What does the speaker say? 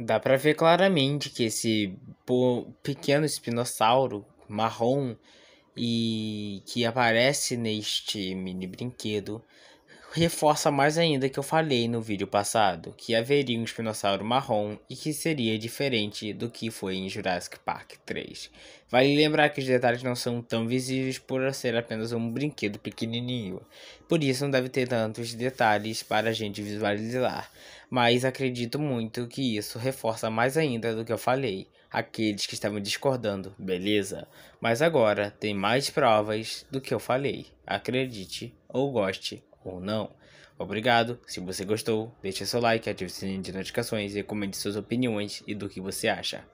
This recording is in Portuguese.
Dá para ver claramente que esse pequeno espinossauro marrom e que aparece neste mini brinquedo reforça mais ainda que eu falei no vídeo passado, que haveria um espinossauro marrom e que seria diferente do que foi em Jurassic Park 3. Vale lembrar que os detalhes não são tão visíveis por ser apenas um brinquedo pequenininho, por isso não deve ter tantos detalhes para a gente visualizar, mas acredito muito que isso reforça mais ainda do que eu falei, aqueles que estavam discordando, beleza? Mas agora tem mais provas do que eu falei, acredite ou goste ou não. Obrigado. Se você gostou, deixe seu like, ative o sininho de notificações e comente suas opiniões e do que você acha.